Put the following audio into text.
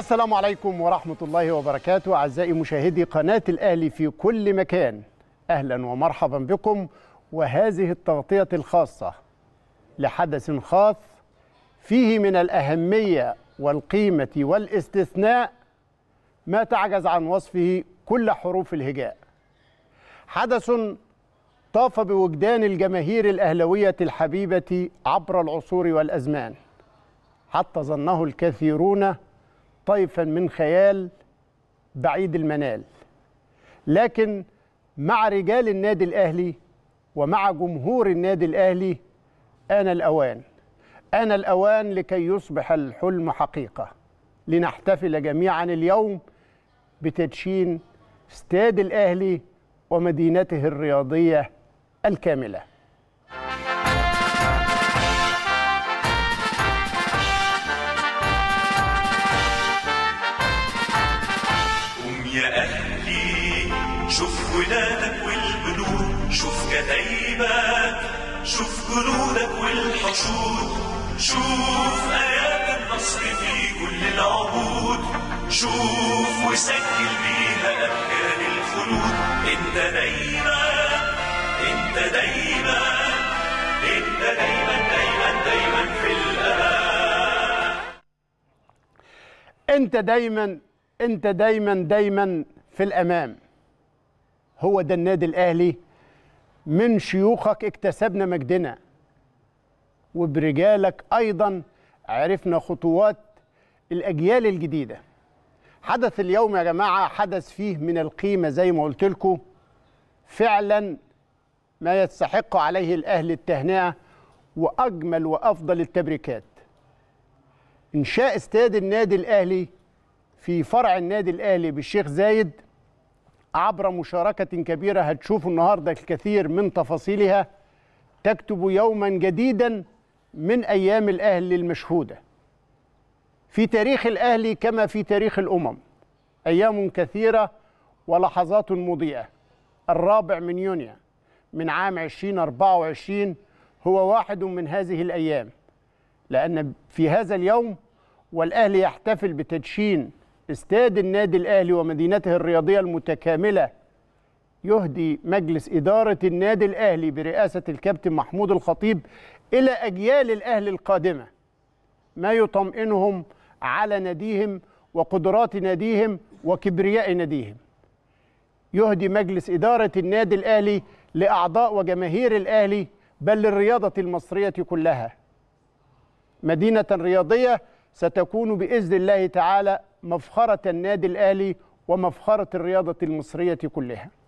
السلام عليكم ورحمة الله وبركاته أعزائي مشاهدي قناة الأهلي في كل مكان أهلا ومرحبا بكم وهذه التغطية الخاصة لحدث خاص فيه من الأهمية والقيمة والاستثناء ما تعجز عن وصفه كل حروف الهجاء حدث طاف بوجدان الجماهير الأهلوية الحبيبة عبر العصور والأزمان حتى ظنه الكثيرون طيفا من خيال بعيد المنال لكن مع رجال النادي الأهلي ومع جمهور النادي الأهلي آن الأوان آن الأوان لكي يصبح الحلم حقيقة لنحتفل جميعا اليوم بتدشين استاد الأهلي ومدينته الرياضية الكاملة شوف ولادك والبنود شوف كتايبك شوف جنودك والحشود شوف آيات النصر في كل العهود شوف وسجل بيها أبكار الخلود انت دايما انت دايما انت دايما دايما دايما في الأمام انت دايما انت دايما دايما في الأمام هو ده النادي الاهلي من شيوخك اكتسبنا مجدنا وبرجالك ايضا عرفنا خطوات الاجيال الجديده حدث اليوم يا جماعه حدث فيه من القيمه زي ما قلت لكم فعلا ما يستحق عليه الاهل التهنئه واجمل وافضل التبريكات انشاء استاد النادي الاهلي في فرع النادي الاهلي بالشيخ زايد عبر مشاركة كبيرة هتشوفوا النهاردة الكثير من تفاصيلها تكتب يوما جديدا من أيام الأهل المشهودة في تاريخ الأهل كما في تاريخ الأمم أيام كثيرة ولحظات مضيئة الرابع من يونيو من عام 2024 هو واحد من هذه الأيام لأن في هذا اليوم والأهل يحتفل بتدشين استاد النادي الأهلي ومدينته الرياضية المتكاملة يهدي مجلس إدارة النادي الأهلي برئاسة الكابتن محمود الخطيب إلى أجيال الاهلي القادمة ما يطمئنهم على ناديهم وقدرات ناديهم وكبرياء ناديهم يهدي مجلس إدارة النادي الأهلي لأعضاء وجماهير الأهلي بل للرياضة المصرية كلها مدينة رياضية ستكون بإذن الله تعالى مفخرة النادي الأهلي ومفخرة الرياضة المصرية كلها